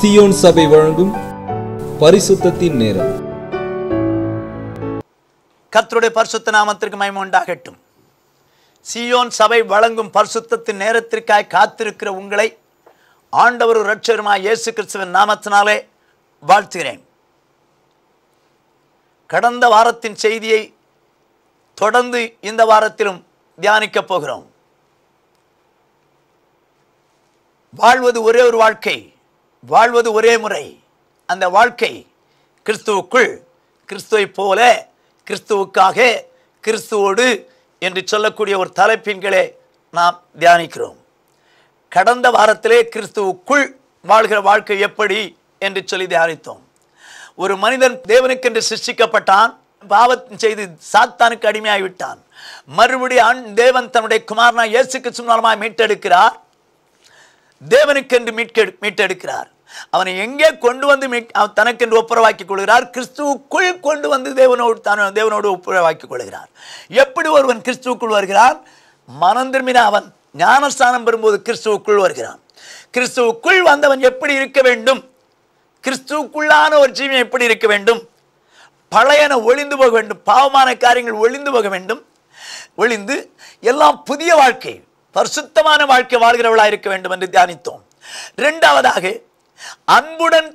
Zion சபை வழங்கும் பரிசுத்தத்தின் நேரம் கத்தருடைய பரிசுத்த நாமத்திற்கு மயம் உண்டாகட்டும் சியோன் சபை வழங்கும் பரிசுத்தத்தின் நேரத்திற்காய் காத்திருக்கிற உங்களை ஆண்டவர் ரட்சருமாய் இயேசு கிறிஸ்துவின் நாமத்தினாலே வாழ்த்துகிறேன் கடந்த வாரத்தின் செய்தியை தொடர்ந்து இந்த வாரத்திலும் தியானிக்கப் போகிறோம் வாழ்வது ஒரே ஒரு வாழ்க்கை வாழ்வது ஒரே முறை அந்த வாழ்க்கை கிறிஸ்துவுக்குள் கிறிஸ்துவை போல கிறிஸ்துவுக்காக கிறிஸ்துவோடு என்று சொல்லக்கூடிய ஒரு தலைப்பின்களே நாம் தியானிக்கிறோம் கடந்த வாரத்திலே கிறிஸ்துவுக்குள் வாழ்கிற வாழ்க்கை எப்படி என்று சொல்லி தியானித்தோம் ஒரு மனிதன் தேவனுக்கென்று சிருஷ்டிக்கப்பட்டான் பாவம் செய்து சாத்தானுக்கு அடிமையாகிவிட்டான் மறுபடியும் தேவன் தன்னுடைய குமாரனா இயேசுக்கு சுமாரமாக மீட்டெடுக்கிறார் தேவனுக்கென்று மீட்க மீட்டெடுக்கிறார் அவனை எங்கே கொண்டு வந்து தனக்கென்று ஒப்புரவாக்கிக் கொள்கிறார் கிறிஸ்துவுக்குள் கொண்டு வந்து தேவனோடு தன தேவனோடு ஒப்புரவாக்கிக் கொள்கிறார் எப்படி ஒருவன் கிறிஸ்துவுக்குள் வருகிறான் மனம் திரும்பின அவன் ஞானஸ்தானம் பெறும்போது கிறிஸ்துவுக்குள் வருகிறான் கிறிஸ்துவுக்குள் வந்தவன் எப்படி இருக்க வேண்டும் கிறிஸ்துவுக்குள்ளான ஒரு ஜீவியம் எப்படி இருக்க வேண்டும் பழையன ஒளிந்து போக வேண்டும் பாவமான காரியங்கள் ஒளிந்து போக வேண்டும் ஒளிந்து எல்லாம் புதிய வாழ்க்கை பரிசுத்தமான வாழ்க்கை வாழ்கிறவளாக இருக்க வேண்டும் என்று தியானித்தோம் ரெண்டாவதாக அன்புடன்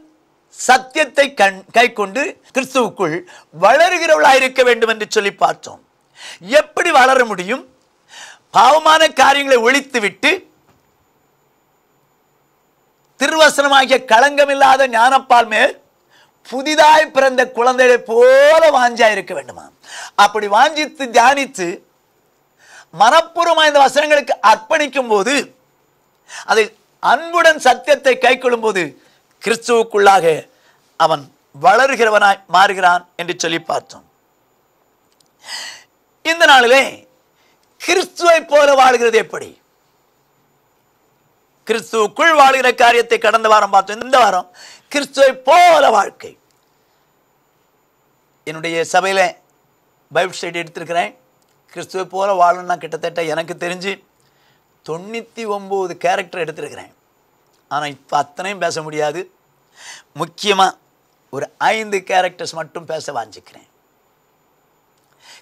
சத்தியத்தை கண் கை கொண்டு கிறிஸ்துவுக்குள் வளருகிறவளாக இருக்க வேண்டும் என்று சொல்லி பார்த்தோம் எப்படி வளர முடியும் பாவமான காரியங்களை ஒழித்துவிட்டு திருவசனமாகிய களங்கமில்லாத ஞானப்பால் மேல் புதிதாய் பிறந்த குழந்தைகளை போல வாஞ்சா இருக்க வேண்டுமா அப்படி வாஞ்சித்து தியானித்து மனப்பூர்வமாக இந்த வசனங்களுக்கு அர்ப்பணிக்கும் போது அதை அன்புடன் சத்தியத்தை கை கொள்ளும்போது கிறிஸ்துவுக்குள்ளாக அவன் வளர்கிறவனாய் மாறுகிறான் என்று சொல்லி பார்த்தோம் இந்த நாளிலே கிறிஸ்துவை போல வாழ்கிறது எப்படி கிறிஸ்துவுக்குள் வாழ்கிற காரியத்தை கடந்த வாரம் பார்த்தோம் இந்த வாரம் கிறிஸ்துவை போல வாழ்க்கை என்னுடைய சபையில் பைபிள் ஸ்டடி எடுத்திருக்கிறேன் கிறிஸ்துவை போல வாழணும்னா கிட்டத்தட்ட எனக்கு தெரிஞ்சு தொண்ணூற்றி ஒம்பது கேரக்டர் எடுத்திருக்கிறேன் ஆனால் இப்போ அத்தனையும் பேச முடியாது முக்கியமாக ஒரு ஐந்து கேரக்டர்ஸ் மட்டும் பேச வாஞ்சிக்கிறேன்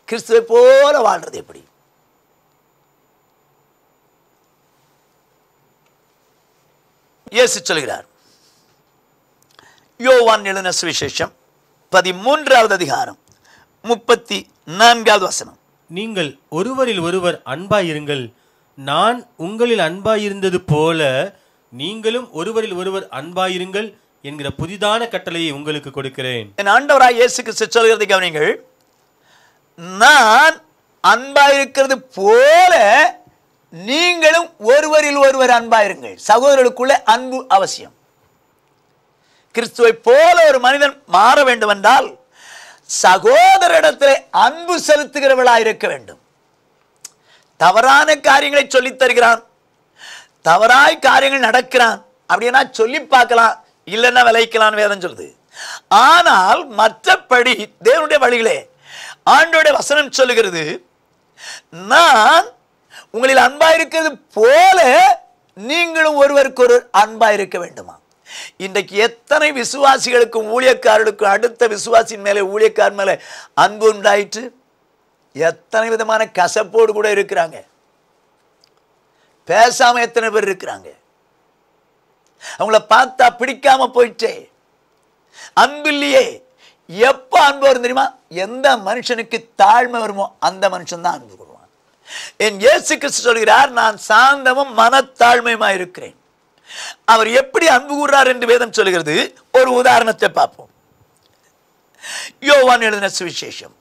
கிறிஸ்துவை போல வாழ்கிறது எப்படி இயேசு சொல்கிறார் யோவான் எழுதின சுவிசேஷம் பதிமூன்றாவது அதிகாரம் முப்பத்தி நான்காவது வசனம் நீங்கள் ஒருவரில் ஒருவர் அன்பாயிருங்கள் நான் உங்களில் அன்பாயிருந்தது போல நீங்களும் ஒருவரில் ஒருவர் அன்பாயிருங்கள் என்கிற புதிதான கட்டளையை உங்களுக்கு கொடுக்கிறேன் என் ஆண்டவராய் இயேசுக்கு கிறிஸ்து சொல்கிறதை கவனிங்கள் நான் அன்பாயிருக்கிறது போல நீங்களும் ஒருவரில் ஒருவர் அன்பாயிருங்கள் சகோதரர்களுக்குள்ள அன்பு அவசியம் கிறிஸ்துவை போல ஒரு மனிதன் மாற வேண்டுமென்றால் சகோதரிடத்தில் அன்பு செலுத்துகிறவளாக இருக்க வேண்டும் தவறான காரியங்களை சொல்லித் தருகிறான் தவறாய் காரியங்கள் நடக்கிறான் அப்படின்னா சொல்லி பார்க்கலாம் இல்லைன்னா விளைக்கலாம் வேதம் சொல்லுது ஆனால் மற்றபடி தேவனுடைய வழிகளே ஆண்டோடைய வசனம் சொல்லுகிறது நான் உங்களில் அன்பாக இருக்கிறது போல நீங்களும் ஒருவருக்கு ஒரு அன்பாக இருக்க வேண்டுமா இன்றைக்கு எத்தனை விசுவாசிகளுக்கும் ஊழியக்காரர்களுக்கும் அடுத்த விசுவாசியின் மேலே ஊழியக்காரன் மேலே அன்பு உண்டாயிற்று எத்தனை விதமான கசப்போடு கூட இருக்கிறாங்க பேசாமல் எத்தனை பேர் இருக்கிறாங்க அவங்கள பார்த்தா பிடிக்காம போயிட்டே அன்பில்லையே எப்போ அன்பு வரும் தெரியுமா எந்த மனுஷனுக்கு தாழ்மை வருமோ அந்த மனுஷன் தான் அன்பு கொள்வான் என் இயேசு கிறிஸ்து சொல்கிறார் நான் சாந்தமும் மனத்தாழ்மையுமா இருக்கிறேன் அவர் எப்படி அன்பு கூறுறார் என்று வேதம் சொல்கிறது ஒரு உதாரணத்தை பார்ப்போம் யோவான் எழுதின சுவிசேஷம்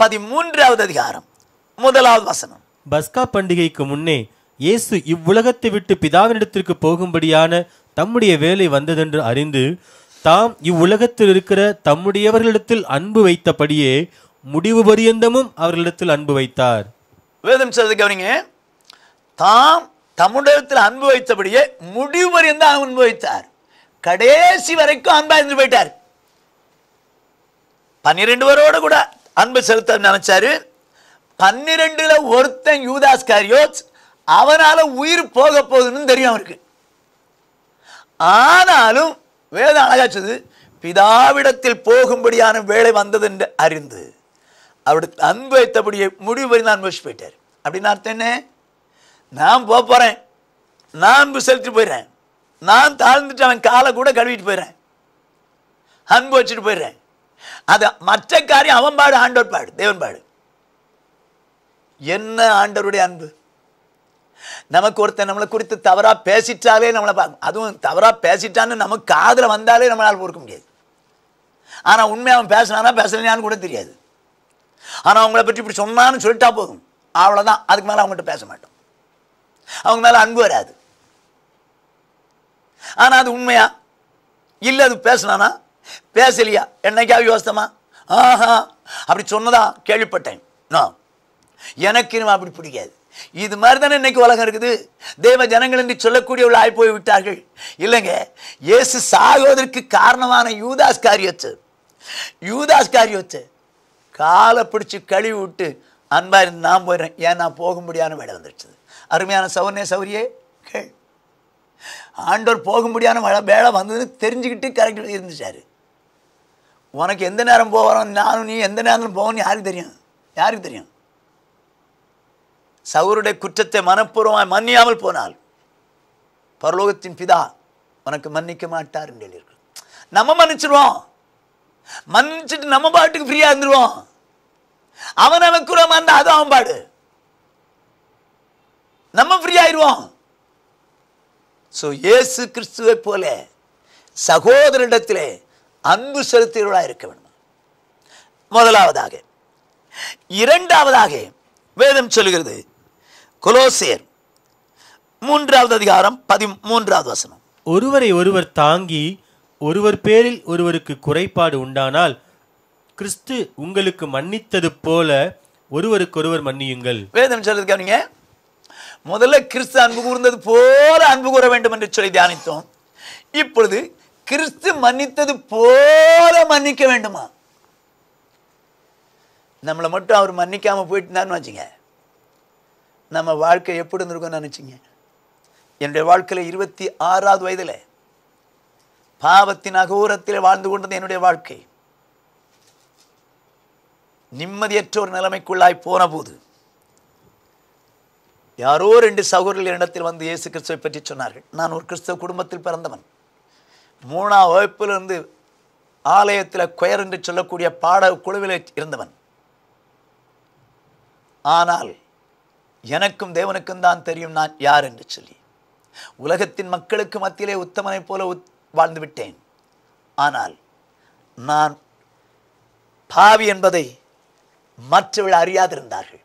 பதிமூன்றாவது அதிகாரம் முதலாவது வசனம் பஸ்கா பண்டிகைக்கு முன்னே இயேசு இவ்வுலகத்தை விட்டு பிதாவினிடத்திற்கு போகும்படியான தம்முடைய வேலை வந்ததென்று அறிந்து தாம் இவ்வுலகத்தில் இருக்கிற தம்முடையவர்களிடத்தில் அன்பு வைத்தபடியே முடிவு பரியந்தமும் அவர்களிடத்தில் அன்பு வைத்தார் வேதம் கவனிங்க தாம் தம்முடையத்தில் அன்பு வைத்தபடியே முடிவு பரியந்த அன்பு வைத்தார் கடைசி வரைக்கும் அன்பா இருந்து போயிட்டார் பன்னிரெண்டு பேரோட கூட அன்பு செலுத்த நினைச்சாரு பன்னிரெண்டுல ஒருத்தன் யூதாஸ் காரியோத் அவனால உயிர் போக போகுதுன்னு தெரியும் அவருக்கு ஆனாலும் வேதம் அழகாச்சது பிதாவிடத்தில் போகும்படியான வேலை வந்தது என்று அறிந்து அவருடைய அன்பு வைத்தபடியே முடிவு பண்ணி தான் அனுபவிச்சு போயிட்டார் அப்படின்னு அர்த்தம் என்ன நான் போக போறேன் நான் அன்பு செலுத்திட்டு போயிடுறேன் நான் தாழ்ந்துட்டு அவன் காலை கூட கழுவிட்டு போயிடுறேன் அன்பு வச்சுட்டு போயிடுறேன் அது மற்ற காரியம் அவன் பாடு ஆண்டோர் பாடு தேவன் பாடு என்ன ஆண்டவருடைய அன்பு நமக்கு ஒருத்தர் நம்மளை குறித்து தவறாக பேசிட்டாலே நம்மளை பார்க்கும் அதுவும் தவறாக பேசிட்டான்னு நமக்கு காதில் வந்தாலே நம்மளால் பொறுக்க முடியாது ஆனால் உண்மையாக அவன் பேசினானா பேசலையான்னு கூட தெரியாது ஆனால் அவங்கள பற்றி இப்படி சொன்னான்னு சொல்லிட்டா போதும் அவ்வளோதான் அதுக்கு மேலே அவங்ககிட்ட பேச மாட்டோம் அவங்க மேலே அன்பு வராது ஆனால் அது உண்மையா இல்லை அது பேசினானா பேசலையா என்னைக்கா யோசமா ஆஹா அப்படி சொன்னதா கேள்விப்பட்டேன் நான் எனக்கு இனிமே அப்படி பிடிக்காது இது மாதிரி தானே இன்னைக்கு உலகம் இருக்குது தெய்வ ஜனங்கள் என்று சொல்லக்கூடியவள் ஆய் போய் விட்டார்கள் இல்லைங்க இயேசு சாகுவதற்கு காரணமான யூதாஸ் காரியத்து யூதாஸ் காரியத்து காலை பிடிச்சி கழுவி விட்டு அன்பாக இருந்து நான் போயிடுறேன் ஏன் நான் போக முடியாத வேலை வந்துடுச்சு அருமையான சௌரியே சௌரியே கேள் ஆண்டோர் போக முடியாத வேலை வேலை வந்ததுன்னு தெரிஞ்சுக்கிட்டு கரெக்டாக இருந்துச்சாரு உனக்கு எந்த நேரம் போகிறோம் நானும் நீ எந்த நேரம் போகணும்னு யாருக்கு தெரியும் யாருக்கு தெரியும் சவுருடைய குற்றத்தை மனப்பூர்வமாய் மன்னியாமல் போனால் பரலோகத்தின் பிதா உனக்கு மன்னிக்க மாட்டார் என்று சொல்லியிருக்கு நம்ம மன்னிச்சிருவோம் மன்னிச்சுட்டு நம்ம பாட்டுக்கு ஃப்ரீயாக இருந்துருவோம் அவன் அவனுக்குள்ள அந்த அது அவன் பாடு நம்ம ஃப்ரீ ஸோ இயேசு கிறிஸ்துவை போல சகோதரிடத்திலே அன்பு செலுத்தியவர்களாக இருக்க வேண்டும் முதலாவதாக இரண்டாவதாக வேதம் சொல்கிறது கொலோசியர் மூன்றாவது அதிகாரம் பதிமூன்றாவது வசனம் ஒருவரை ஒருவர் தாங்கி ஒருவர் பேரில் ஒருவருக்கு குறைபாடு உண்டானால் கிறிஸ்து உங்களுக்கு மன்னித்தது போல ஒருவருக்கொருவர் மன்னியுங்கள் வேதம் சொல்றது முதல்ல கிறிஸ்து அன்பு கூர்ந்தது போல அன்பு கூற வேண்டும் என்று சொல்லி தியானித்தோம் இப்பொழுது கிறிஸ்து மன்னித்தது போல மன்னிக்க வேண்டுமா நம்மளை மட்டும் அவர் மன்னிக்காமல் இருந்தாருன்னு வச்சுங்க நம்ம வாழ்க்கை எப்படி இருந்திருக்கோம்னு நினச்சிங்க என்னுடைய வாழ்க்கையில் இருபத்தி ஆறாவது வயதில் பாவத்தின் அகோரத்தில் வாழ்ந்து கொண்டது என்னுடைய வாழ்க்கை நிம்மதியற்ற ஒரு நிலைமைக்குள்ளாய் போன போது யாரோ ரெண்டு சகோதரர்கள் இடத்தில் வந்து இயேசு கிறிஸ்துவை பற்றி சொன்னார்கள் நான் ஒரு கிறிஸ்தவ குடும்பத்தில் பிறந்தவன் மூணாம் வகுப்பிலிருந்து ஆலயத்தில் கொயர் என்று சொல்லக்கூடிய பாட குழுவில் இருந்தவன் ஆனால் எனக்கும் தேவனுக்கும் தான் தெரியும் நான் யார் என்று சொல்லி உலகத்தின் மக்களுக்கு மத்தியிலே உத்தமனைப் போல வாழ்ந்து விட்டேன் ஆனால் நான் பாவி என்பதை மற்றவர்கள் அறியாதிருந்தார்கள்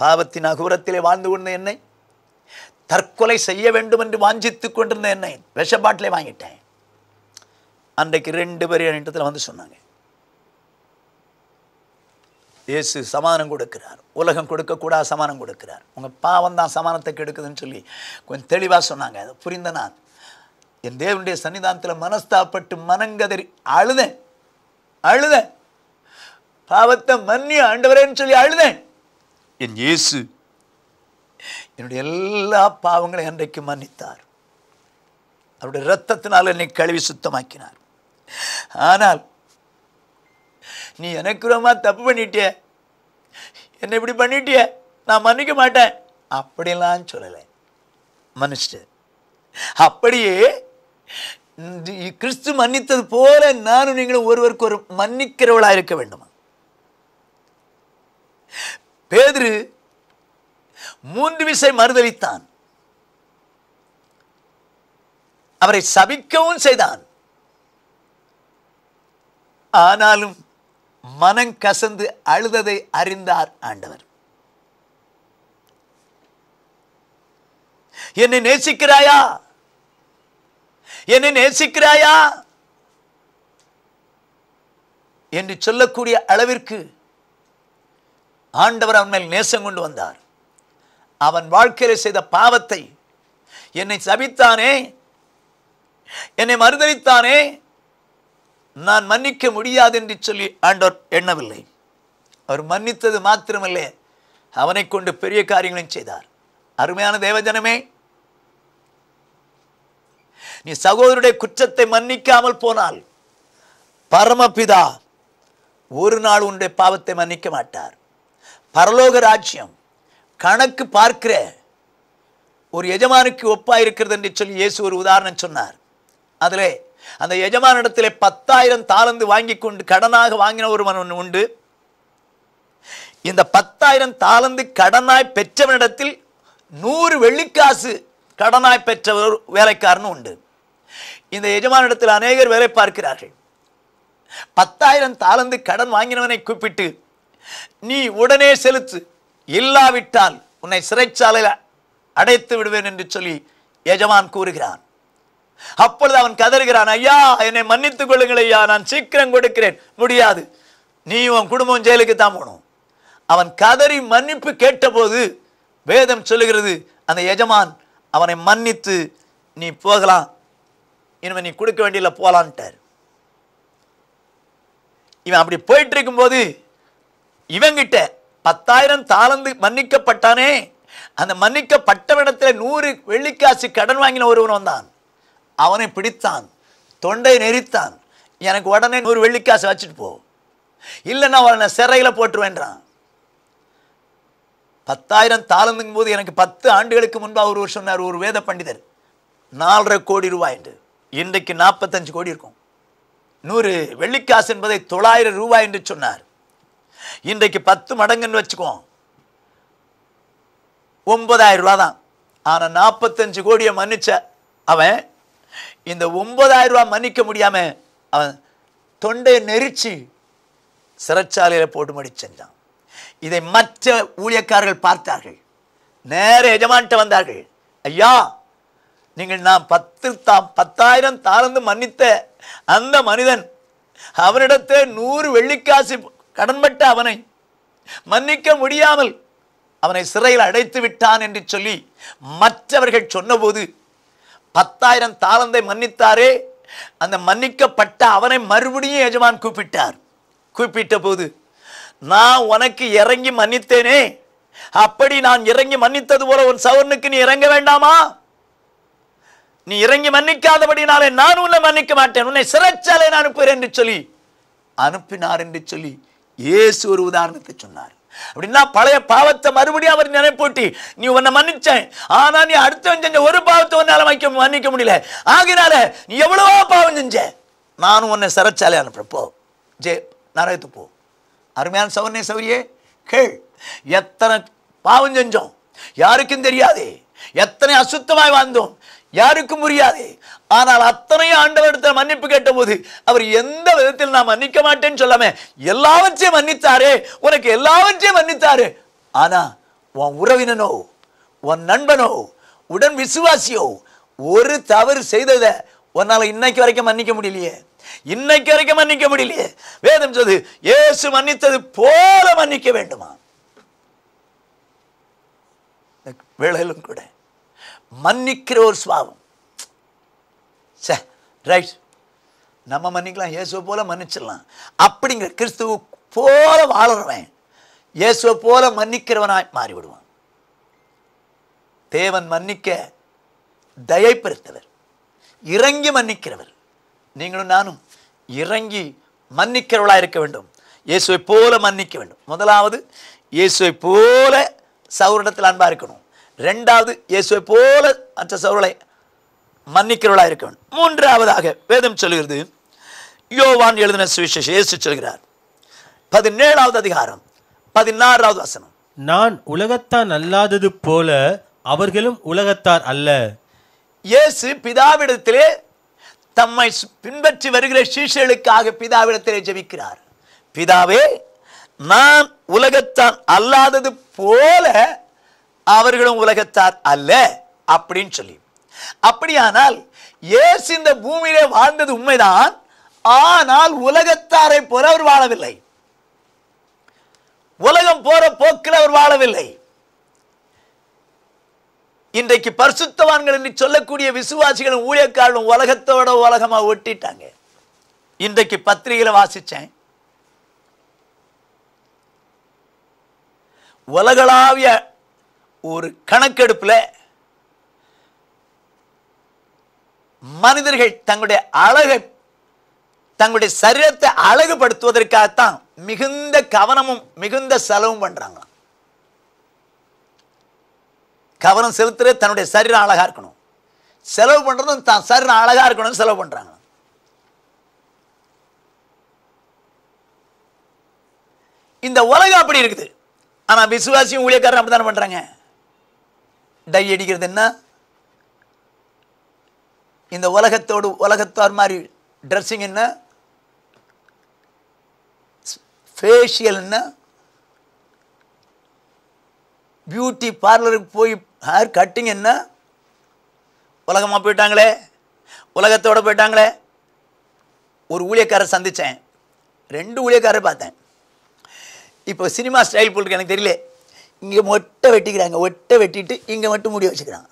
பாவத்தின் அகூரத்திலே வாழ்ந்து கொண்ட என்னை தற்கொலை செய்ய வேண்டும் என்று வாஞ்சித்துக் கொண்டிருந்த என்னை விஷப்பாட்டிலே வாங்கிட்டேன் அன்றைக்கு ரெண்டு பேர் என்னிடத்தில் வந்து சொன்னாங்க இயேசு சமாதானம் கொடுக்கிறார் உலகம் கொடுக்கக்கூடாது சமாதானம் கொடுக்கிறார் உங்கள் பாவம் தான் சமானத்தை கெடுக்குதுன்னு சொல்லி கொஞ்சம் தெளிவாக சொன்னாங்க அதை புரிந்த நான் என் தேவனுடைய சன்னிதானத்தில் மனஸ்தாப்பட்டு மனங்கதறி அழுதேன் அழுதேன் பாவத்தை மன்னி ஆண்டவரேன்னு சொல்லி அழுதேன் என் இயேசு என்னுடைய எல்லா பாவங்களையும் அன்றைக்கு மன்னித்தார் அவருடைய ரத்தத்தினால் என்னை கழுவி சுத்தமாக்கினார் ஆனால் நீ எனக்கு ரொம்ப தப்பு பண்ணிட்டிய என்ன இப்படி பண்ணிட்டிய நான் மன்னிக்க மாட்டேன் அப்படிலாம் சொல்லலை மன்னிச்சிட்டு அப்படியே கிறிஸ்து மன்னித்தது போல நானும் நீங்களும் ஒருவருக்கு ஒரு மன்னிக்கிறவளாக இருக்க வேண்டுமா பேதரு மூன்று விசை மறுதளித்தான் அவரை சபிக்கவும் செய்தான் ஆனாலும் மனம் கசந்து அழுததை அறிந்தார் ஆண்டவர் என்னை நேசிக்கிறாயா என்னை நேசிக்கிறாயா என்று சொல்லக்கூடிய அளவிற்கு ஆண்டவர் அவன் மேல் நேசம் கொண்டு வந்தார் அவன் வாழ்க்கையில் செய்த பாவத்தை என்னை சபித்தானே என்னை மறுதளித்தானே நான் மன்னிக்க முடியாது என்று சொல்லி ஆண்டோர் எண்ணவில்லை அவர் மன்னித்தது மாத்திரமல்ல அவனை கொண்டு பெரிய காரியங்களும் செய்தார் அருமையான தேவஜனமே நீ சகோதருடைய குற்றத்தை மன்னிக்காமல் போனால் பரமபிதா ஒரு நாள் உன்னுடைய பாவத்தை மன்னிக்க மாட்டார் பரலோக ராஜ்யம் கணக்கு பார்க்கிற ஒரு எஜமானுக்கு ஒப்பாயிருக்கிறது என்று சொல்லி இயேசு ஒரு உதாரணம் சொன்னார் அதிலே அந்த எஜமானிடத்தில் பத்தாயிரம் தாளந்து வாங்கி கொண்டு கடனாக வாங்கின ஒருவன் உண்டு இந்த பத்தாயிரம் தாளந்து கடனாய் பெற்றவனிடத்தில் நூறு வெள்ளிக்காசு கடனாய் பெற்ற ஒரு வேலைக்காரனும் உண்டு இந்த எஜமானிடத்தில் அநேகர் வேலை பார்க்கிறார்கள் பத்தாயிரம் தாளந்து கடன் வாங்கினவனை கூப்பிட்டு நீ உடனே செலுத்து இல்லாவிட்டால் உன்னை சிறைச்சாலையில் அடைத்து விடுவேன் என்று சொல்லி எஜமான் கூறுகிறான் அப்பொழுது அவன் கதறுகிறான் ஐயா என்னை மன்னித்துக் கொள்ளுங்கள் ஐயா நான் சீக்கிரம் கொடுக்கிறேன் முடியாது நீ உன் குடும்பம் ஜெயிலுக்கு தான் போகணும் அவன் கதறி மன்னிப்பு கேட்டபோது வேதம் சொல்லுகிறது அந்த எஜமான் அவனை மன்னித்து நீ போகலாம் இனிமே நீ கொடுக்க வேண்டியில போகலான்ட்டார் இவன் அப்படி போயிட்டு இருக்கும்போது இவங்கிட்ட பத்தாயிரம் தாளந்து மன்னிக்கப்பட்டானே அந்த மன்னிக்கப்பட்டவனத்தில் நூறு வெள்ளிக்காசு கடன் வாங்கின ஒருவன் வந்தான் அவனை பிடித்தான் தொண்டை நெறித்தான் எனக்கு உடனே நூறு வெள்ளிக்காசு வச்சுட்டு போ இல்லைன்னா நான் சிறையில் போட்டுருவேன்றான் பத்தாயிரம் தாளந்துங்கும் போது எனக்கு பத்து ஆண்டுகளுக்கு முன்பு அவர் ஒரு சொன்னார் ஒரு வேத பண்டிதர் நாலரை கோடி ரூபாய் என்று இன்றைக்கு நாற்பத்தஞ்சு கோடி இருக்கும் நூறு வெள்ளிக்காசு என்பதை தொள்ளாயிரம் ரூபாய் என்று சொன்னார் இன்றைக்கு பத்து மடங்குன்னு வச்சுக்குவோம் ஒன்பதாயிரம் ரூபா தான் ஆனால் நாற்பத்தஞ்சு கோடியை மன்னிச்ச அவன் இந்த ஒன்பதாயிரம் ரூபா மன்னிக்க முடியாம அவன் தொண்டையை நெரிச்சு சிறைச்சாலையில் போட்டு மடி செஞ்சான் இதை மற்ற ஊழியக்காரர்கள் பார்த்தார்கள் நேர எஜமான்ட்ட வந்தார்கள் ஐயா நீங்கள் நான் பத்து தாம் பத்தாயிரம் தாழ்ந்து மன்னித்த அந்த மனிதன் அவனிடத்தை நூறு வெள்ளிக்காசு கடன்பட்ட அவனை மன்னிக்க முடியாமல் அவனை சிறையில் அடைத்து விட்டான் என்று சொல்லி மற்றவர்கள் சொன்னபோது பத்தாயிரம் தாளந்தை மன்னித்தாரே அந்த மன்னிக்கப்பட்ட அவனை மறுபடியும் எஜமான் கூப்பிட்டார் கூப்பிட்ட போது நான் உனக்கு இறங்கி மன்னித்தேனே அப்படி நான் இறங்கி மன்னித்தது போல உன் சவர்னுக்கு நீ இறங்க வேண்டாமா நீ இறங்கி மன்னிக்காதபடி நாளை நான் உன்னை மன்னிக்க மாட்டேன் உன்னை சிறைச்சாலை நான் அனுப்புகிறேன் என்று சொல்லி அனுப்பினார் என்று சொல்லி இயேசு ஒரு உதாரணத்தை சொன்னார் அப்படின்னா பழைய பாவத்தை மறுபடியும் அவர் நினைப்பூட்டி நீ உன்னை மன்னிச்சேன் ஆனா நீ அடுத்தவன் செஞ்ச ஒரு பாவத்தை உன்னால வைக்க மன்னிக்க முடியல ஆகினால நீ எவ்வளவோ பாவம் செஞ்ச நானும் உன்னை சிறைச்சாலை அனுப்புறேன் போ ஜே நரகத்து போ அருமையான சௌர்ணே சௌரியே கேள் எத்தனை பாவம் செஞ்சோம் யாருக்கும் தெரியாது எத்தனை அசுத்தமாய் வாழ்ந்தோம் யாருக்கும் புரியாது ஆனால் அத்தனையும் ஆண்டவரிடத்தில் மன்னிப்பு கேட்டபோது அவர் எந்த விதத்தில் நான் மன்னிக்க மாட்டேன்னு சொல்லாம எல்லாவற்றையும் மன்னித்தாரே உனக்கு எல்லாவற்றையும் மன்னித்தாரு ஆனா உன் உறவினனோ உன் நண்பனோ உடன் விசுவாசியோ ஒரு தவறு செய்ததை உன்னால் இன்னைக்கு வரைக்கும் மன்னிக்க முடியலையே இன்னைக்கு வரைக்கும் மன்னிக்க முடியலையே வேதம் சொல்லு ஏசு மன்னித்தது போல மன்னிக்க வேண்டுமா வேளையிலும் கூட மன்னிக்கிற ஒரு சுவாவம் சே ரைட் நம்ம மன்னிக்கலாம் இயேசுவை போல மன்னிச்சிடலாம் அப்படிங்கிற கிறிஸ்துவ போல வாழறவன் இயேசுவை போல மன்னிக்கிறவனாய் மாறிவிடுவான் தேவன் மன்னிக்க தயை இறங்கி மன்னிக்கிறவர் நீங்களும் நானும் இறங்கி மன்னிக்கிறவளாக இருக்க வேண்டும் இயேசுவை போல மன்னிக்க வேண்டும் முதலாவது இயேசுவை போல சௌரிடத்தில் அன்பாக இருக்கணும் ரெண்டாவது இயேசுவை போல மற்ற சௌரலை மன்னிக்கிறவளா இருக்க வேண்டும் மூன்றாவதாக வேதம் சொல்கிறது யோவான் எழுதின சுவிசேஷ இயேசு சொல்கிறார் பதினேழாவது அதிகாரம் பதினாறாவது வசனம் நான் உலகத்தான் அல்லாதது போல அவர்களும் உலகத்தார் அல்ல இயேசு பிதாவிடத்திலே தம்மை பின்பற்றி வருகிற சீஷர்களுக்காக பிதாவிடத்திலே ஜெபிக்கிறார் பிதாவே நான் உலகத்தான் அல்லாதது போல அவர்களும் உலகத்தார் அல்ல அப்படின்னு சொல்லி அப்படியானால் ஏசு இந்த பூமியிலே வாழ்ந்தது உண்மைதான் ஆனால் உலகத்தாரை போல அவர் வாழவில்லை உலகம் போற போக்கில் அவர் வாழவில்லை இன்றைக்கு பரிசுத்தவான்கள் என்று சொல்லக்கூடிய விசுவாசிகளும் ஊழியக்காரும் உலகத்தோட உலகமாக ஒட்டிட்டாங்க இன்றைக்கு பத்திரிகையில் வாசித்தேன் உலகளாவிய ஒரு கணக்கெடுப்பில் மனிதர்கள் தங்களுடைய அழகை தங்களுடைய சரீரத்தை அழகுபடுத்துவதற்காகத்தான் மிகுந்த கவனமும் மிகுந்த செலவும் பண்றாங்க கவனம் செலுத்துறது தன்னுடைய சரீரம் அழகா இருக்கணும் செலவு பண்றதும் தான் சரீரம் அழகா இருக்கணும்னு செலவு பண்றாங்க இந்த உலகம் அப்படி இருக்குது ஆனா விசுவாசியும் ஊழியக்காரன் அப்படி தானே டை அடிக்கிறது என்ன இந்த உலகத்தோடு உலகத்தார் மாதிரி ட்ரெஸ்ஸிங் என்ன ஃபேஷியல் என்ன பியூட்டி பார்லருக்கு போய் ஹேர் கட்டிங் என்ன உலகமாக போயிட்டாங்களே உலகத்தோடு போயிட்டாங்களே ஒரு ஊழியக்காரரை சந்தித்தேன் ரெண்டு ஊழியக்காரரை பார்த்தேன் இப்போ சினிமா ஸ்டைல் போட்டுருக்கு எனக்கு தெரியல இங்கே மொட்டை வெட்டிக்கிறாங்க ஒட்டை வெட்டிட்டு இங்கே மட்டும் முடி வச்சுக்கிறாங்க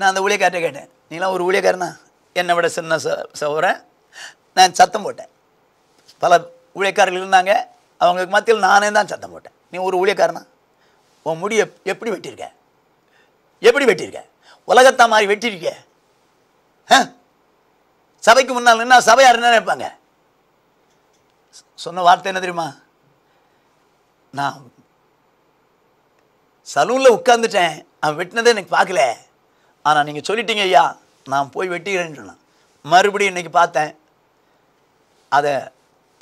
நான் அந்த ஊழியக்கார்ட்ட கேட்டேன் நீங்களாம் ஒரு ஊழியக்காரனா என்னை விட சின்ன ச நான் சத்தம் போட்டேன் பல ஊழியக்காரர்கள் இருந்தாங்க அவங்களுக்கு மத்தியில் நானே தான் சத்தம் போட்டேன் நீ ஒரு ஊழியக்காரனா உன் முடி எப்படி வெட்டியிருக்க எப்படி வெட்டியிருக்க உலகத்தா மாதிரி வெட்டியிருக்க சபைக்கு முன்னால் என்ன சபையார் என்ன நினைப்பாங்க சொன்ன வார்த்தை என்ன தெரியுமா நான் சலூனில் உட்காந்துட்டேன் அவன் வெட்டினதே எனக்கு பார்க்கல ஆனால் நீங்கள் சொல்லிட்டீங்க ஐயா நான் போய் வெட்டிக்கிறேன்னு சொன்னேன் மறுபடியும் இன்றைக்கி பார்த்தேன் அதை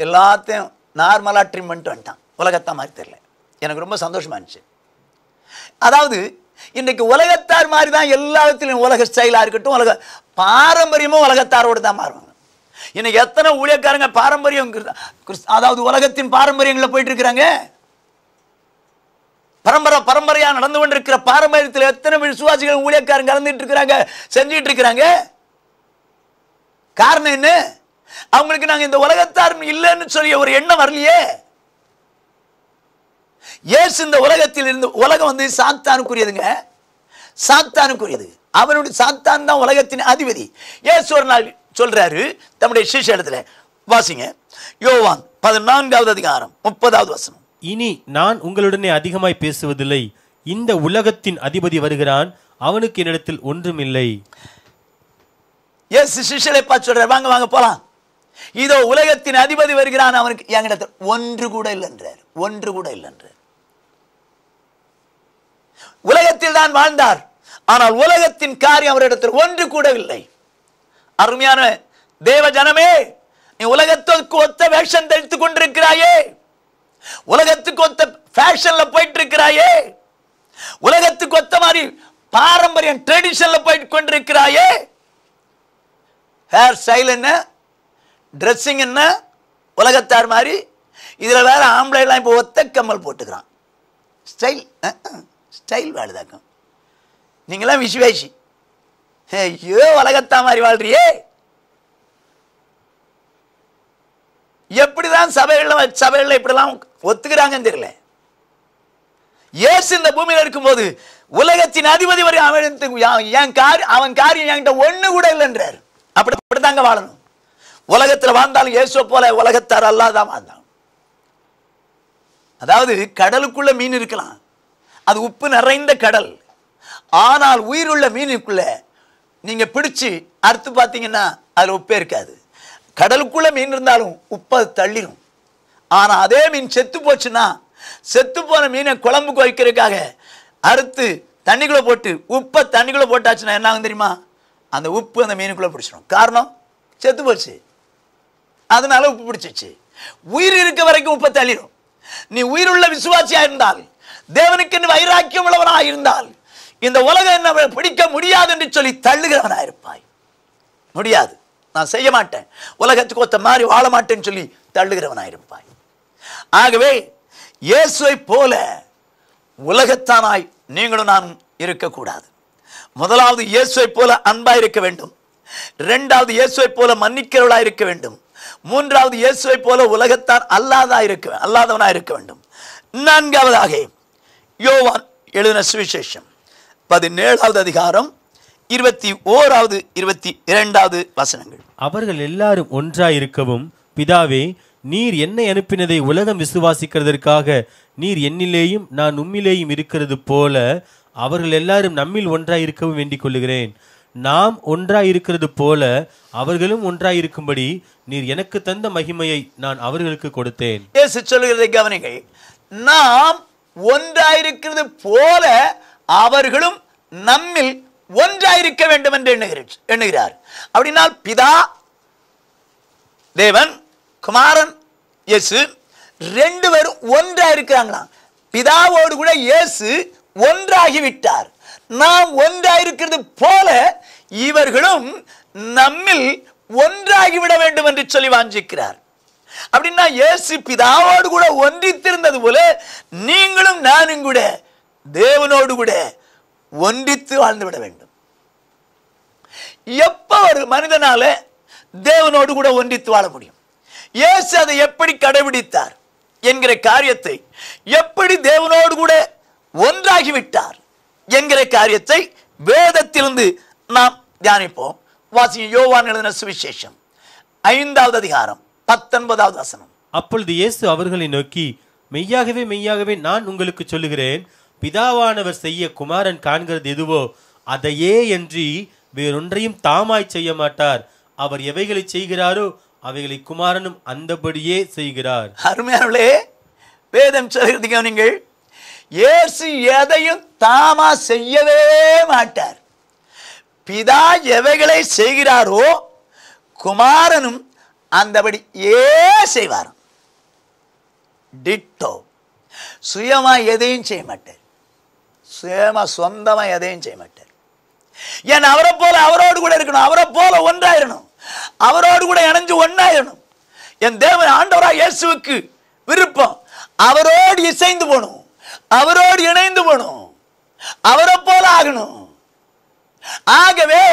எல்லாத்தையும் நார்மலாக ட்ரீட்மெண்ட் வந்துட்டான் உலகத்தான் மாதிரி தெரில எனக்கு ரொம்ப சந்தோஷமாக இருந்துச்சு அதாவது இன்றைக்கு உலகத்தார் மாதிரி தான் எல்லா விதத்துலையும் உலக ஸ்டைலாக இருக்கட்டும் உலக பாரம்பரியமும் உலகத்தாரோடு தான் மாறுவாங்க இன்றைக்கி எத்தனை ஊழியக்காரங்க பாரம்பரியம் அதாவது உலகத்தின் பாரம்பரியங்களில் போயிட்டு இருக்கிறாங்க பரம்பரை பரம்பரையா நடந்து கொண்டிருக்கிற பாரம்பரியத்தில் எத்தனை விசுவாசிகள் ஊழியக்காரன் கலந்துட்டு இருக்கிறாங்க செஞ்சிட்டு இருக்கிறாங்க காரணம் என்ன அவங்களுக்கு நாங்க இந்த உலகத்தார் இல்லைன்னு சொல்லிய ஒரு எண்ணம் வரலையே ஏசு இந்த உலகத்தில் இருந்து உலகம் வந்து சாத்தானுக்குரியதுங்க சாத்தானுக்குரியது அவனுடைய சாத்தான் தான் உலகத்தின் அதிபதி ஏசு ஒரு நாள் சொல்றாரு தம்முடைய சீஷ இடத்துல வாசிங்க யோவான் பதினான்காவது அதிகாரம் முப்பதாவது வசனம் இனி நான் உங்களுடனே அதிகமாய் பேசுவதில்லை இந்த உலகத்தின் அதிபதி வருகிறான் அவனுக்கு என்னிடத்தில் ஒன்றுமில்லை எஸ் பார்த்து வாங்க வாங்க போலாம் இதோ உலகத்தின் அதிபதி வருகிறான் அவனுக்கு என்கிட்ட ஒன்று கூட இல்லை என்றார் ஒன்று கூட இல்லை என்றார் உலகத்தில் தான் வாழ்ந்தார் ஆனால் உலகத்தின் காரியம் அவரிடத்தில் ஒன்று கூட இல்லை அருமையான தேவ ஜனமே நீ உலகத்திற்கு ஒத்த வேஷம் தரித்துக் கொண்டிருக்கிறாயே உலகத்துக்கு ஒத்த ஃபேஷன்ல போயிட்டு இருக்கிறாயே உலகத்துக்கு ஒத்த மாதிரி பாரம்பரியம் ட்ரெடிஷனில் போயிட்டு கொண்டிருக்கிறாயே ஹேர் ஸ்டைல் என்ன ட்ரெஸ்ஸிங் என்ன உலகத்தார் மாதிரி இதில் வேறு ஆம்பளைலாம் இப்போ ஒத்த கம்மல் போட்டுக்கிறான் ஸ்டைல் ஸ்டைல் வாழுதாக்கம் நீங்களாம் விசுவேஷி ஐயோ உலகத்தா மாதிரி வாழ்றியே எப்படிதான் சபைகளில் சபைகளில் இப்படிலாம் ஒத்துக்கிறாங்கன்னு தெரியல இயேசு இந்த பூமியில் இருக்கும்போது உலகத்தின் அதிபதி வரை அவன் என் காரி அவன் காரியம் என்கிட்ட ஒன்று கூட இல்லைன்றார் அப்படி அப்படிதாங்க வாழணும் உலகத்தில் வாழ்ந்தாலும் இயேசுவை போல உலகத்தார் அல்லாதான் வாழ்ந்தான் அதாவது கடலுக்குள்ள மீன் இருக்கலாம் அது உப்பு நிறைந்த கடல் ஆனால் உயிருள்ள மீனுக்குள்ள நீங்க பிடிச்சு அறுத்து பார்த்தீங்கன்னா அதில் உப்பே இருக்காது கடலுக்குள்ள மீன் இருந்தாலும் உப்பை தள்ளிடும் ஆனால் அதே மீன் செத்து போச்சுன்னா செத்து போன மீனை குழம்புக்கு வைக்கிறதுக்காக அறுத்து தண்ணிக்குள்ளே போட்டு உப்பை தண்ணிக்குள்ளே போட்டாச்சுன்னா என்ன ஆகும் தெரியுமா அந்த உப்பு அந்த மீனுக்குள்ளே பிடிச்சிடும் காரணம் செத்து போச்சு அதனால உப்பு பிடிச்சிச்சு உயிர் இருக்க வரைக்கும் உப்பை தள்ளிடும் நீ உயிர் உள்ள விசுவாசியாக இருந்தால் தேவனுக்கு வைராக்கியம் உள்ளவனாக இருந்தால் இந்த உலகம் என்ன பிடிக்க முடியாது என்று சொல்லி தள்ளுகிறவனாக இருப்பாய் முடியாது நான் செய்ய மாட்டேன் உலகத்துக்கு ஒத்த மாதிரி வாழ மாட்டேன்னு சொல்லி தள்ளுகிறவனாக இருப்பாய் ஆகவே இயேசுவை போல உலகத்தானாய் நீங்களும் நானும் இருக்கக்கூடாது முதலாவது இயேசுவை போல அன்பாக இருக்க வேண்டும் ரெண்டாவது இயேசுவை போல மன்னிக்கிறவளாக இருக்க வேண்டும் மூன்றாவது இயேசுவை போல உலகத்தான் அல்லாதா இருக்க அல்லாதவனாக இருக்க வேண்டும் நான்காவதாக யோவான் எழுதின சுவிசேஷம் பதினேழாவது அதிகாரம் இருபத்தி ஓராவது இருபத்தி இரண்டாவது வசனங்கள் அவர்கள் எல்லாரும் ஒன்றாயிருக்கவும் பிதாவே நீர் என்னை அனுப்பினதை உலகம் விசுவாசிக்கிறதற்காக நீர் என்னிலேயும் நான் உம்மிலேயும் இருக்கிறது போல அவர்கள் எல்லாரும் நம்மில் ஒன்றாய் இருக்கவும் வேண்டிக் கொள்ளுகிறேன் நாம் ஒன்றாய் இருக்கிறது போல அவர்களும் ஒன்றாய் இருக்கும்படி நீர் எனக்கு தந்த மகிமையை நான் அவர்களுக்கு கொடுத்தேன் சொல்லுகிறதை கவனிங்கள் நாம் ஒன்றாயிருக்கிறது போல அவர்களும் நம்மில் ஒன்றாயிருக்க வேண்டும் என்று எண்ணுகிறார் அப்படின்னால் பிதா தேவன் குமாரன் இயேசு ரெண்டு பேரும் ஒன்றாக இருக்கிறாங்களாம் பிதாவோடு கூட இயேசு ஒன்றாகிவிட்டார் நாம் ஒன்றாக இருக்கிறது போல இவர்களும் நம்மில் ஒன்றாகிவிட வேண்டும் என்று சொல்லி வாஞ்சிக்கிறார் அப்படின்னா இயேசு பிதாவோடு கூட ஒன்றித்திருந்தது போல நீங்களும் நானும் கூட தேவனோடு கூட ஒன்றித்து வாழ்ந்து விட வேண்டும் எப்போ ஒரு மனிதனால தேவனோடு கூட ஒன்றித்து வாழ முடியும் இயேசு அதை எப்படி கடைபிடித்தார் என்கிற காரியத்தை எப்படி தேவனோடு கூட ஒன்றாகிவிட்டார் என்கிற காரியத்தை வேதத்திலிருந்து நாம் தியானிப்போம் வாசி யோவான் எழுதின சுவிசேஷம் ஐந்தாவது அதிகாரம் பத்தொன்பதாவது வசனம் அப்பொழுது இயேசு அவர்களை நோக்கி மெய்யாகவே மெய்யாகவே நான் உங்களுக்கு சொல்லுகிறேன் பிதாவானவர் செய்ய குமாரன் காண்கிறது எதுவோ அதையே என்று வேறொன்றையும் தாமாய் செய்ய மாட்டார் அவர் எவைகளை செய்கிறாரோ அவைகளை குமாரனும் அந்தபடியே செய்கிறார் அருமையானே வேதம் சொல்கிறதுக்கு நீங்கள் இயேசு எதையும் தாமா செய்யவே மாட்டார் பிதா எவைகளை செய்கிறாரோ குமாரனும் அந்தபடி ஏ செய்வார் டிட்டோ சுயமாக எதையும் செய்ய மாட்டார் சுயமாக சொந்தமாக எதையும் செய்ய மாட்டார் ஏன் அவரை போல அவரோடு கூட இருக்கணும் அவரை போல ஒன்றாயிரணும் அவரோடு கூட இணைஞ்சு ஒன்னாயணும் என் தேவன் ஆண்டவராக இயேசுவுக்கு விருப்பம் அவரோடு இசைந்து போகணும் அவரோடு இணைந்து போகணும் அவரை போல ஆகணும் ஆகவே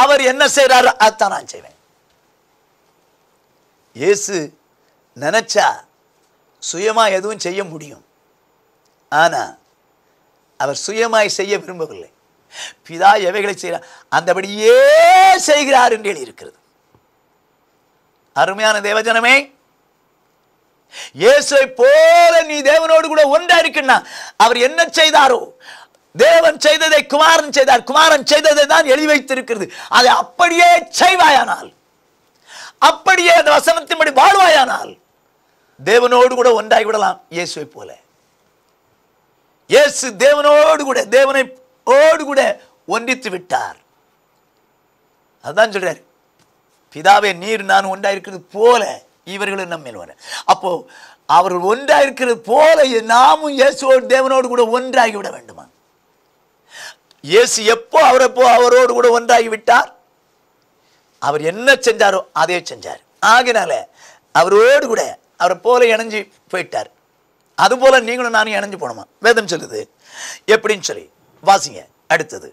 அவர் என்ன செய்யறாரு அதான் நான் செய்வேன் இயேசு நினைச்சா சுயமா எதுவும் செய்ய முடியும் ஆனா அவர் சுயமாய் செய்ய விரும்பவில்லை பிதா எவைகளை செய்கிறார் அந்தபடியே செய்கிறார் என்று எழுதியிருக்கிறது அருமையான தேவஜனமே இயேசுவை போல நீ தேவனோடு கூட ஒன்றா இருக்குன்னா அவர் என்ன செய்தாரோ தேவன் செய்ததை குமாரன் செய்தார் குமாரன் செய்ததை தான் எழுதி வைத்திருக்கிறது அதை அப்படியே செய்வாயானால் அப்படியே அந்த வசனத்தின்படி வாழ்வாயானால் தேவனோடு கூட ஒன்றாகி விடலாம் இயேசுவை போல இயேசு தேவனோடு கூட தேவனை ஓடு கூட ஒன்றித்து விட்டார் அதுதான் சொல்கிறார் பிதாவே நீர் நான் ஒன்றா இருக்கிறது போல இவர்களும் நம்ம வர அப்போ அவர்கள் ஒன்றா இருக்கிறது போல நாமும் இயேசுவோடு தேவனோடு கூட ஒன்றாகி விட வேண்டுமா இயேசு எப்போ அவரை போ அவரோடு கூட ஒன்றாகி விட்டார் அவர் என்ன செஞ்சாரோ அதே செஞ்சார் ஆகினால அவரோடு கூட அவரை போல இணைஞ்சு போயிட்டார் அதுபோல நீங்களும் நானும் இணைஞ்சு போனோமா வேதம் சொல்லுது எப்படின்னு சொல்லி வாசிங்க அடுத்தது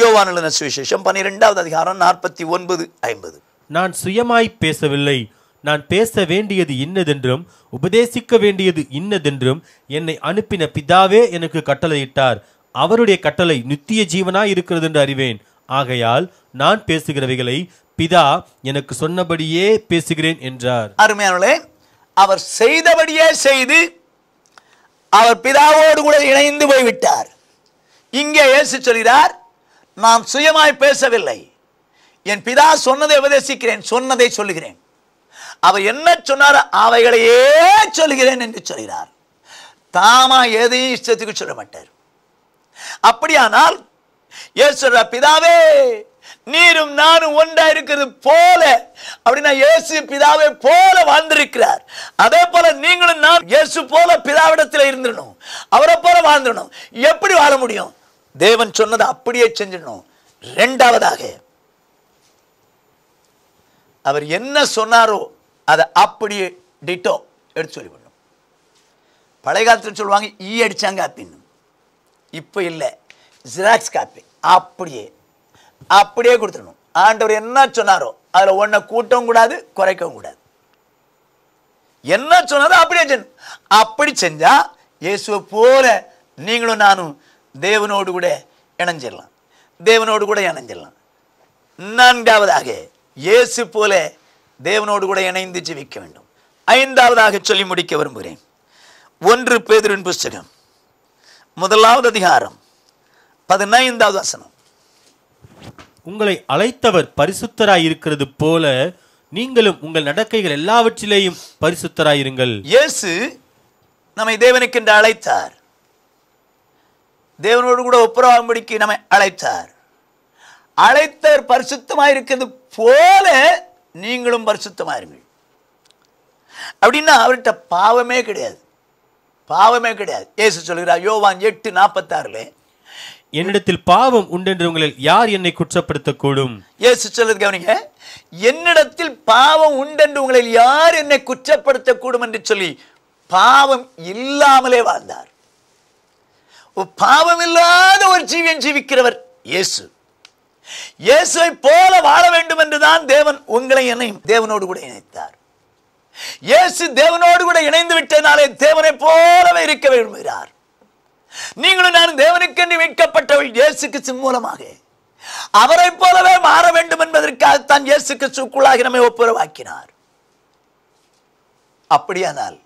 யோவான சுவிசேஷம் பன்னிரெண்டாவது அதிகாரம் நாற்பத்தி ஒன்பது ஐம்பது நான் சுயமாய் பேசவில்லை நான் பேச வேண்டியது இன்னதென்றும் உபதேசிக்க வேண்டியது இன்னதென்றும் என்னை அனுப்பின பிதாவே எனக்கு கட்டளையிட்டார் அவருடைய கட்டளை நித்திய ஜீவனாய் இருக்கிறது என்று அறிவேன் ஆகையால் நான் பேசுகிறவைகளை பிதா எனக்கு சொன்னபடியே பேசுகிறேன் என்றார் அருமையானே அவர் செய்தபடியே செய்து அவர் பிதாவோடு கூட இணைந்து போய்விட்டார் இங்கே இயேசு சொல்கிறார் நாம் சுயமாய் பேசவில்லை என் பிதா சொன்னதை உபதேசிக்கிறேன் சொன்னதை சொல்லுகிறேன் அவர் என்ன சொன்னார் அவைகளையே சொல்லுகிறேன் என்று சொல்கிறார் தாமா எதையும் இஷ்டத்துக்கு சொல்ல மாட்டார் அப்படியானால் இயேசுரா பிதாவே நீரும் நானும் ஒன்றா இருக்கிறது போல அப்படின்னா இயேசு பிதாவை போல வாழ்ந்திருக்கிறார் அதே போல நீங்களும் நான் இயேசு போல பிதாவிடத்தில் இருந்துடணும் அவரை போல வாழ்ந்துடணும் எப்படி வாழ முடியும் தேவன் சொன்னதை அப்படியே செஞ்சிடணும் ரெண்டாவதாக அவர் என்ன சொன்னாரோ அதை அப்படியே டிட்டோ எடுத்து சொல்லி பண்ணும் பழைய காலத்தில் சொல்லுவாங்க ஈ அடித்தாங்க அப்படின்னு இப்போ இல்லை ஜிராக்ஸ் காப்பி அப்படியே அப்படியே கொடுத்துடணும் ஆண்டவர் என்ன சொன்னாரோ அதில் ஒன்றை கூட்டவும் கூடாது குறைக்கவும் கூடாது என்ன சொன்னதோ அப்படியே செய்யணும் அப்படி செஞ்சால் இயேசுவை போல நீங்களும் நானும் தேவனோடு கூட இணைஞ்சிடலாம் தேவனோடு கூட இணைஞ்சிடலாம் நான்காவதாக இயேசு போல தேவனோடு கூட இணைந்து ஜீவிக்க வேண்டும் ஐந்தாவதாக சொல்லி முடிக்க விரும்புகிறேன் ஒன்று பேதரின் புஸ்தகம் முதலாவது அதிகாரம் பதினைந்தாவது வசனம் உங்களை அழைத்தவர் பரிசுத்தராய் இருக்கிறது போல நீங்களும் உங்கள் நடக்கைகள் எல்லாவற்றிலேயும் பரிசுத்தராயிருங்கள் இயேசு நம்மை என்று அழைத்தார் தேவனோடு கூட ஒப்புரவாம்படிக்கு நம்மை அழைத்தார் அழைத்தார் பரிசுத்தமாக இருக்கிறது போல நீங்களும் பரிசுத்தமாக இருங்கள் அப்படின்னா அவர்கிட்ட பாவமே கிடையாது பாவமே கிடையாது ஏசு சொல்கிறார் யோவான் எட்டு நாற்பத்தாறுல என்னிடத்தில் பாவம் என்று உங்களில் யார் என்னை குற்றப்படுத்தக்கூடும் ஏசு சொல்லுது கவனிங்க என்னிடத்தில் பாவம் என்று உங்களில் யார் என்னை குற்றப்படுத்தக்கூடும் என்று சொல்லி பாவம் இல்லாமலே வாழ்ந்தார் பாவமில்லாத ஒரு ஜீவியன் ஜீவிக்கிறவர் இயேசு இயேசுவை போல வாழ வேண்டும் என்றுதான் தேவன் உங்களை என்னையும் தேவனோடு கூட இணைத்தார் இயேசு தேவனோடு கூட இணைந்து விட்டனாலே தேவனை போலவே இருக்க விரும்புகிறார் நீங்களும் நான் தேவனுக்கென்று மீட்கப்பட்டவள் இயேசு கிறிஸ்து மூலமாக அவரை போலவே மாற வேண்டும் என்பதற்காகத்தான் இயேசு கிறிஸ்துக்குள்ளாக நம்மை ஒப்புரவாக்கினார் அப்படியானால்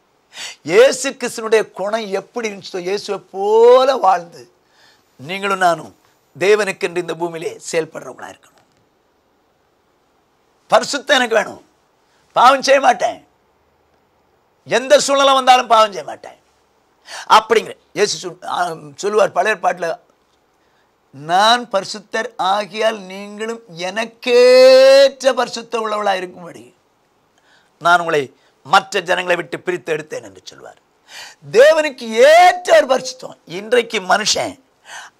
இயேசு கிருஷ்ணனுடைய குணம் எப்படி இருந்துச்சோ இயேசுவை போல வாழ்ந்து நீங்களும் நானும் தேவனுக்கென்று இந்த பூமியிலே செயல்படுறவங்களாக இருக்கணும் பரிசுத்தம் எனக்கு வேணும் பாவம் செய்ய மாட்டேன் எந்த சூழ்நிலை வந்தாலும் பாவம் செய்ய மாட்டேன் அப்படிங்கிற இயேசு சொல்லுவார் பழைய பாட்டில் நான் பரிசுத்தர் ஆகியால் நீங்களும் எனக்கேற்ற பரிசுத்த உள்ளவளாக இருக்கும்படி நான் உங்களை மற்ற ஜனங்களை விட்டு பிரித்து எடுத்தேன் என்று சொல்வார் தேவனுக்கு ஏற்ற ஒரு பரிசுத்தம் இன்றைக்கு மனுஷன்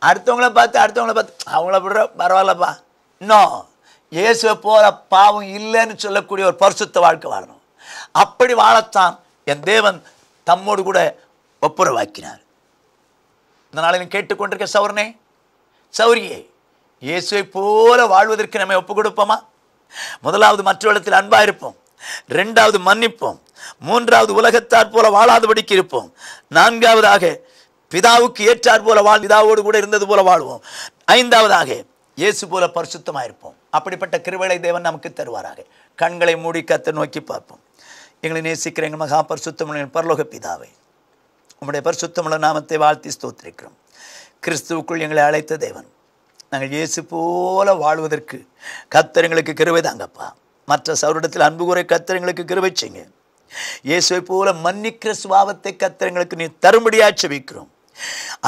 அடுத்தவங்கள பார்த்து அடுத்தவங்கள பார்த்து அவங்கள விட பரவாயில்லப்பா இன்னும் இயேசுவை போல பாவம் இல்லைன்னு சொல்லக்கூடிய ஒரு பரிசுத்த வாழ்க்கை வாழணும் அப்படி வாழத்தான் என் தேவன் தம்மோடு கூட ஒப்புரவாக்கினார் இந்த நாளில் கேட்டுக்கொண்டிருக்க சௌரனே சௌரியே இயேசுவை போல வாழ்வதற்கு நம்ம ஒப்பு கொடுப்போமா முதலாவது மற்ற இடத்தில் அன்பாக இருப்போம் ரெண்டாவது மன்னிப்போம் மூன்றாவது உலகத்தார் போல வாழாதபடிக்கு இருப்போம் நான்காவதாக பிதாவுக்கு ஏற்றார் போல வாழ் பிதாவோடு கூட இருந்தது போல வாழ்வோம் ஐந்தாவதாக இயேசு போல பரிசுத்தமாக இருப்போம் அப்படிப்பட்ட கிருவளை தேவன் நமக்கு தருவாராக கண்களை மூடி கத்தை நோக்கி பார்ப்போம் எங்களை நேசிக்கிற எங்கள் மகா பரிசுத்தமிழன் பரலோக பிதாவை உங்களுடைய பரிசுத்தமிழ நாமத்தை வாழ்த்தி ஸ்தோத்திருக்கிறோம் கிறிஸ்துவுக்குள் எங்களை அழைத்த தேவன் நாங்கள் இயேசு போல வாழ்வதற்கு கத்தர் எங்களுக்கு கிருவை தாங்கப்பா மற்ற சவரிடத்தில் அன்பு குறை கத்திரங்களுக்கு கிருபை செய்யுங்க இயேசுவை போல மன்னிக்கிற சுபாவத்தை கத்திரங்களுக்கு நீ தரும்படியாக செவிக்கிறோம்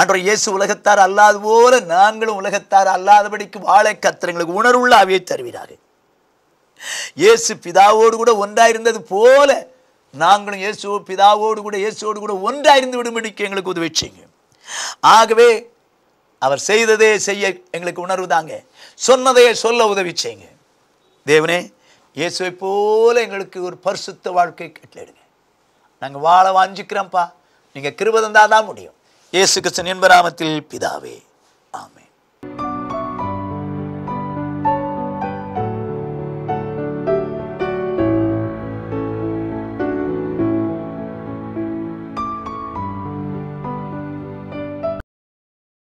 அன்றை இயேசு உலகத்தார் அல்லாத போல நாங்களும் உலகத்தார் அல்லாதபடிக்கு வாழை கத்திரங்களுக்கு உணர்வுள்ள அவையை தருவீராக இயேசு பிதாவோடு கூட ஒன்றாயிருந்தது போல நாங்களும் இயேசு பிதாவோடு கூட இயேசுவோடு கூட ஒன்றாயிருந்து விடும்படிக்கு எங்களுக்கு உதவி செய்யுங்க ஆகவே அவர் செய்ததே செய்ய எங்களுக்கு உணர்வு தாங்க சொன்னதையே சொல்ல உதவி செய்யுங்க தேவனே இயேசுவை போல எங்களுக்கு ஒரு பரிசுத்த வாழ்க்கை கட்டளிடுங்க நாங்கள் வாழ வாஞ்சிக்கிறோம்ப்பா நீங்கள் கிருபதந்தா தான் முடியும் இயேசு கிருஷ்ணன் என்பராமத்தில் பிதாவே